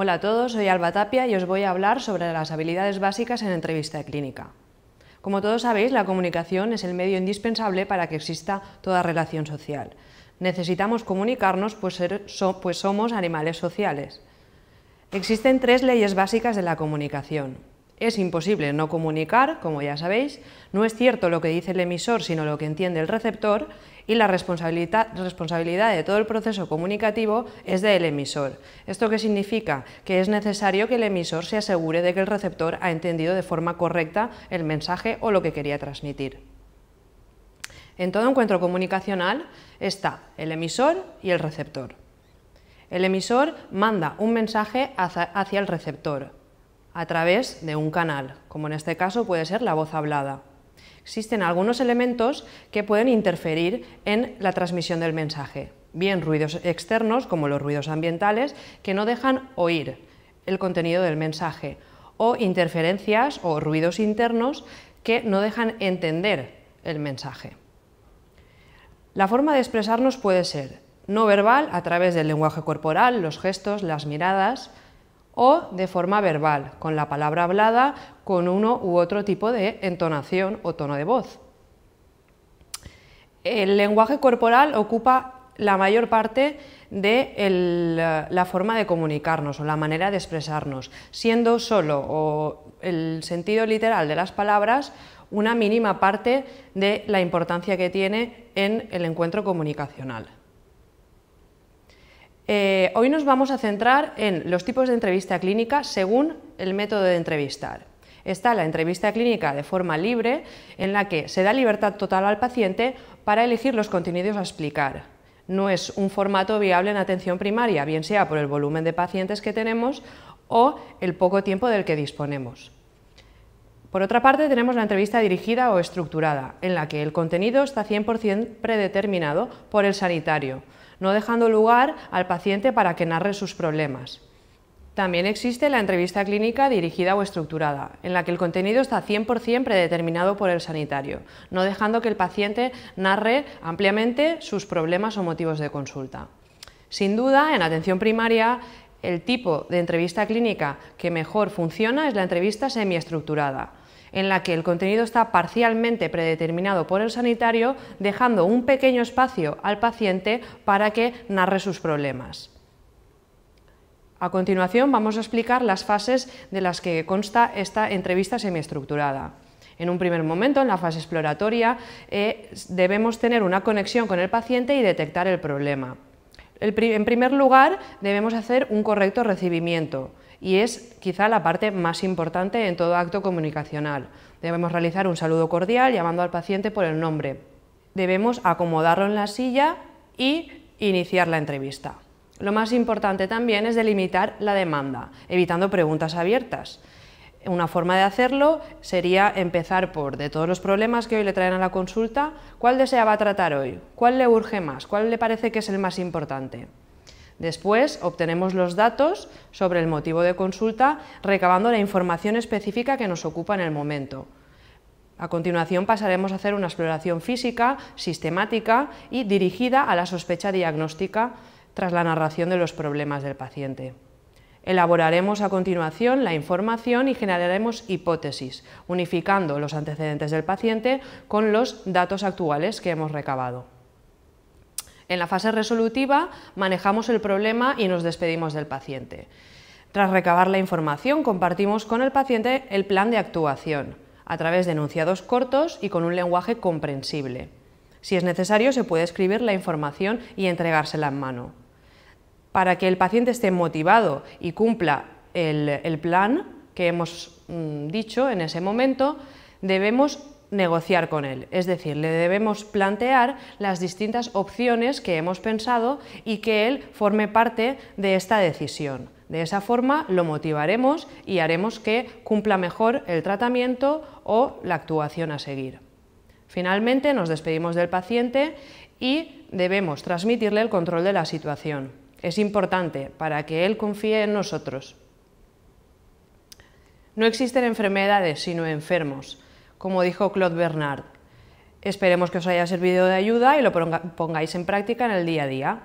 Hola a todos, soy Alba Tapia y os voy a hablar sobre las habilidades básicas en entrevista clínica. Como todos sabéis, la comunicación es el medio indispensable para que exista toda relación social. Necesitamos comunicarnos pues, pues somos animales sociales. Existen tres leyes básicas de la comunicación. Es imposible no comunicar, como ya sabéis, no es cierto lo que dice el emisor, sino lo que entiende el receptor, y la responsabilidad, de todo el proceso comunicativo es del emisor. ¿Esto qué significa? Que es necesario que el emisor se asegure de que el receptor ha entendido de forma correcta el mensaje o lo que quería transmitir. En todo encuentro comunicacional está el emisor y el receptor. El emisor manda un mensaje hacia el receptor a través de un canal, como en este caso puede ser la voz hablada. Existen algunos elementos que pueden interferir en la transmisión del mensaje, bien ruidos externos como los ruidos ambientales que no dejan oír el contenido del mensaje, o interferencias o ruidos internos que no dejan entender el mensaje. La forma de expresarnos puede ser no verbal a través del lenguaje corporal, los gestos, las miradas, o de forma verbal, con la palabra hablada, con uno u otro tipo de entonación o tono de voz. El lenguaje corporal ocupa la mayor parte de eh, la forma de comunicarnos o la manera de expresarnos, siendo solo el sentido literal de las palabras una mínima parte de la importancia que tiene en el encuentro comunicacional. Eh, hoy nos vamos a centrar en los tipos de entrevista clínica según el método de entrevistar. Está la entrevista clínica de forma libre, en la que se da libertad total al paciente para elegir los contenidos a explicar. No es un formato viable en atención primaria, bien sea por el volumen de pacientes que tenemos o el poco tiempo del que disponemos. Por otra parte, tenemos la entrevista dirigida o estructurada, en la que el contenido está 100% predeterminado por el sanitario no dejando lugar al paciente para que narre sus problemas. También existe la entrevista clínica dirigida o estructurada, en la que el contenido está 100% predeterminado por el sanitario, no dejando que el paciente narre ampliamente sus problemas o motivos de consulta. Sin duda, en atención primaria, el tipo de entrevista clínica que mejor funciona es la entrevista semiestructurada, en la que el contenido está parcialmente predeterminado por el sanitario, dejando un pequeño espacio al paciente para que narre sus problemas. A continuación vamos a explicar las fases de las que consta esta entrevista semiestructurada. En un primer momento, en la fase exploratoria, eh, debemos tener una conexión con el paciente y detectar el problema. en primer lugar, debemos hacer un correcto recibimiento y es quizá la parte más importante en todo acto comunicacional. Debemos realizar un saludo cordial llamando al paciente por el nombre. Debemos acomodarlo en la silla y iniciar la entrevista. Lo más importante también es delimitar la demanda, evitando preguntas abiertas. Una forma de hacerlo sería empezar por, de todos los problemas que hoy le traen a la consulta, ¿cuál deseaba tratar hoy? ¿Cuál le urge más? ¿Cuál le parece que es el más importante? Después obtenemos los datos sobre el motivo de consulta recabando la información específica que nos ocupa en el momento. A continuación pasaremos a hacer una exploración física, sistemática y dirigida a la sospecha diagnóstica tras la narración de los problemas del paciente. Elaboraremos a continuación la información y generaremos hipótesis, unificando los antecedentes del paciente con los datos actuales que hemos recabado. En la fase resolutiva manejamos el problema y nos despedimos del paciente. Tras recabar la información, compartimos con el paciente el plan de actuación, a través de enunciados cortos y con un lenguaje comprensible. Si es necesario, se puede escribir la información y entregársela en mano. Para que el paciente esté motivado y cumpla el, plan que hemos mm, dicho en ese momento, debemos negociar con él. Es decir, le debemos plantear las distintas opciones que hemos pensado y que él forme parte de esta decisión. De esa forma lo motivaremos y haremos que cumpla mejor el tratamiento o la actuación a seguir. Finalmente, nos despedimos del paciente y debemos transmitirle el control de la situación. Es importante para que él confíe en nosotros. No existen enfermedades, sino enfermos como dijo Claude Bernard. Esperemos que os haya servido de ayuda y lo pongáis en práctica en el día a día.